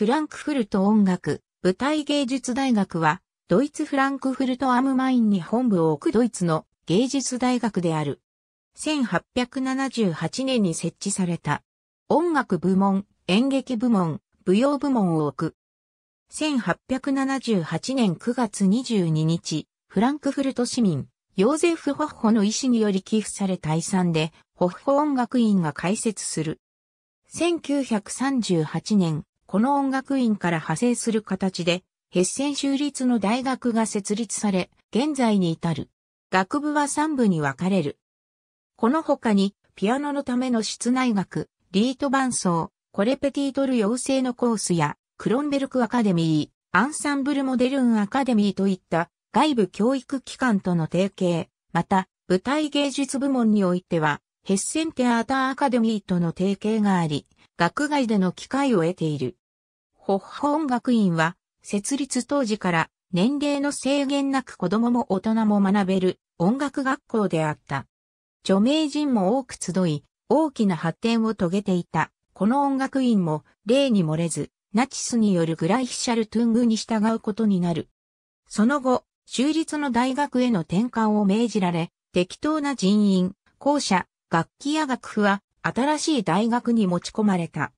フランクフルト音楽、舞台芸術大学は、ドイツフランクフルトアムマインに本部を置くドイツの芸術大学である。1878年に設置された。音楽部門、演劇部門、舞踊部門を置く。1878年9月22日、フランクフルト市民、ヨーゼフ・ホッホの意思により寄付された遺産で、ホッホ音楽院が開設する。1938年、この音楽院から派生する形で、ヘッセン州立の大学が設立され、現在に至る。学部は3部に分かれる。この他に、ピアノのための室内学、リート伴奏、コレペティトル養成のコースや、クロンベルクアカデミー、アンサンブルモデルンアカデミーといった外部教育機関との提携、また、舞台芸術部門においては、ヘッセンテアーターアカデミーとの提携があり、学外での機会を得ている。ホッホ音楽院は、設立当時から年齢の制限なく子供も大人も学べる音楽学校であった。著名人も多く集い、大きな発展を遂げていた。この音楽院も例に漏れず、ナチスによるグライヒシャルトゥングに従うことになる。その後、州立の大学への転換を命じられ、適当な人員、校舎、楽器や楽譜は新しい大学に持ち込まれた。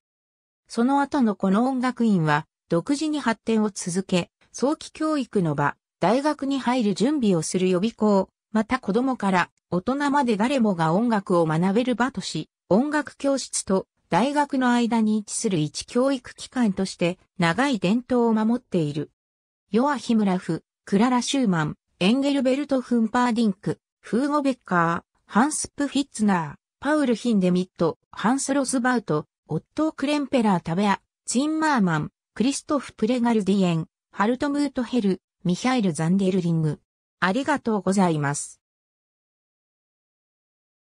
その後のこの音楽院は、独自に発展を続け、早期教育の場、大学に入る準備をする予備校、また子供から大人まで誰もが音楽を学べる場とし、音楽教室と大学の間に位置する一教育機関として長い伝統を守っている。ヨアヒムラフ、クララ・シューマン、エンゲルベルト・フンパーディンク、フーゴ・ベッカー、ハンス・プ・フィッツナー、パウル・ヒンデミット、ハンス・ロスバウト、オットー・クレンペラー・タベア、ジンマーマン、クリストフ・プレガルディエン、ハルトムート・ヘル、ミヒャエル・ザンデルリング。ありがとうございます。